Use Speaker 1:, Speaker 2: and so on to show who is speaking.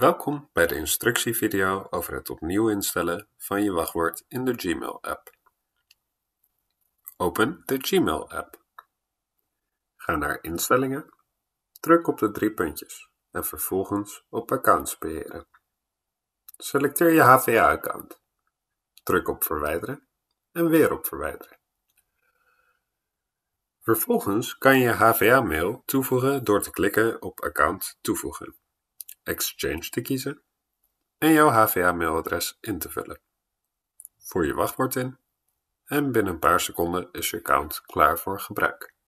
Speaker 1: Welkom bij de instructievideo over het opnieuw instellen van je wachtwoord
Speaker 2: in de Gmail-app. Open de Gmail-app. Ga naar Instellingen, druk op de drie puntjes en vervolgens op Accounts beheren. Selecteer je HVA-account. Druk op Verwijderen en weer op Verwijderen. Vervolgens kan je HVA-mail toevoegen door te klikken op Account toevoegen. Exchange te kiezen en jouw HVA-mailadres in te vullen.
Speaker 1: Voer je wachtwoord in en binnen een paar seconden is je account klaar voor gebruik.